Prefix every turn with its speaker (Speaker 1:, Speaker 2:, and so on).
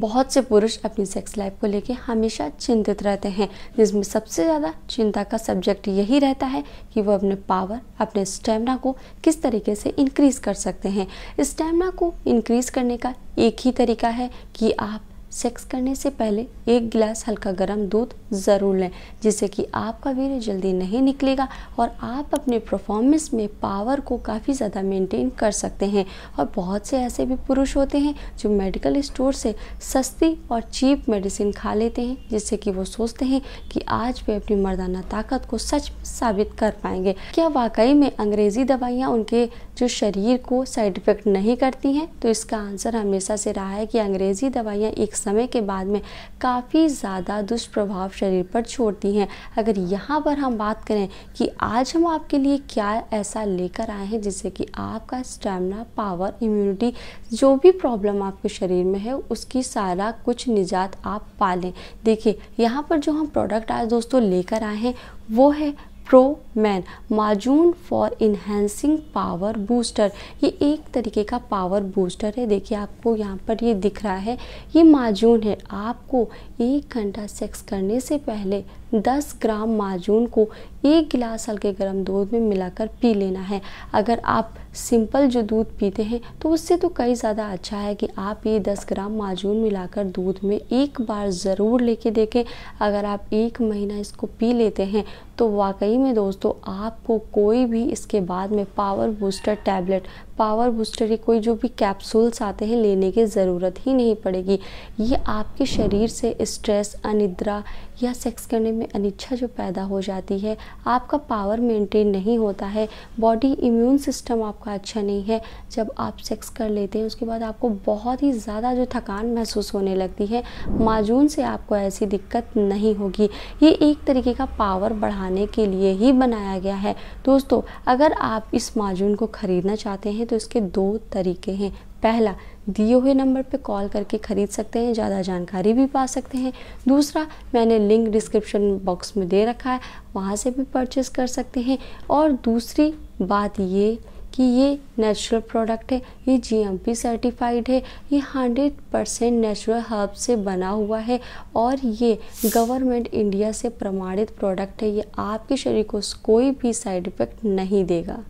Speaker 1: बहुत से पुरुष अपनी सेक्स लाइफ को लेकर हमेशा चिंतित रहते हैं जिसमें सबसे ज़्यादा चिंता का सब्जेक्ट यही रहता है कि वो अपने पावर अपने स्टेमिना को किस तरीके से इंक्रीज़ कर सकते हैं स्टेमिना को इंक्रीज़ करने का एक ही तरीका है कि आप सेक्स करने से पहले एक गिलास हल्का गर्म दूध ज़रूर लें जिससे कि आपका वीर जल्दी नहीं निकलेगा और आप अपने परफॉर्मेंस में पावर को काफ़ी ज़्यादा मेंटेन कर सकते हैं और बहुत से ऐसे भी पुरुष होते हैं जो मेडिकल स्टोर से सस्ती और चीप मेडिसिन खा लेते हैं जिससे कि वो सोचते हैं कि आज वे अपनी मर्दाना ताकत को सच साबित कर पाएंगे क्या वाकई में अंग्रेज़ी दवाइयाँ उनके जो शरीर को साइड इफ़ेक्ट नहीं करती हैं तो इसका आंसर हमेशा से रहा है कि अंग्रेज़ी दवाइयाँ एक समय के बाद में काफ़ी ज़्यादा दुष्प्रभाव शरीर पर छोड़ती हैं अगर यहाँ पर हम बात करें कि आज हम आपके लिए क्या ऐसा लेकर आए हैं जिससे कि आपका स्टेमिना पावर इम्यूनिटी जो भी प्रॉब्लम आपके शरीर में है उसकी सारा कुछ निजात आप पा लें देखिए यहाँ पर जो हम प्रोडक्ट आज दोस्तों लेकर आए हैं वो है प्रो मैन माजून फॉर इन्हेंसिंग पावर बूस्टर ये एक तरीके का पावर बूस्टर है देखिए आपको यहाँ पर ये दिख रहा है ये माजून है आपको एक घंटा सेक्स करने से पहले 10 ग्राम माजून को एक गिलास हल्के गर्म दूध में मिलाकर पी लेना है अगर आप सिंपल जो दूध पीते हैं तो उससे तो कई ज़्यादा अच्छा है कि आप ये 10 ग्राम माजून मिलाकर दूध में एक बार ज़रूर लेके देखें अगर आप एक महीना इसको पी लेते हैं तो वाकई में दोस्तों आपको कोई भी इसके बाद में power booster tablet power booster या कोई जो भी कैप्सूल्स आते हैं लेने की ज़रूरत ही नहीं पड़ेगी ये आपके शरीर से स्ट्रेस अनिद्रा या सेक्स करने में अनिच्छा जो पैदा हो जाती है आपका पावर मेंटेन नहीं होता है बॉडी इम्यून सिस्टम आपका अच्छा नहीं है जब आप सेक्स कर लेते हैं उसके बाद आपको बहुत ही ज़्यादा जो थकान महसूस होने लगती है माजून से आपको ऐसी दिक्कत नहीं होगी ये एक तरीके का पावर बढ़ाने के लिए ही बनाया गया है दोस्तों अगर आप इस माजून को ख़रीदना चाहते हैं हैं तो इसके दो तरीके हैं पहला दिए हुए नंबर पर कॉल करके ख़रीद सकते हैं ज़्यादा जानकारी भी पा सकते हैं दूसरा मैंने लिंक डिस्क्रिप्शन बॉक्स में दे रखा है वहाँ से भी परचेज़ कर सकते हैं और दूसरी बात ये कि ये नेचुरल प्रोडक्ट है ये जी सर्टिफाइड है ये 100 परसेंट नेचुरल हर्ब से बना हुआ है और ये गवर्नमेंट इंडिया से प्रमाणित प्रोडक्ट है ये आपके शरीर को कोई भी साइड इफ़ेक्ट नहीं देगा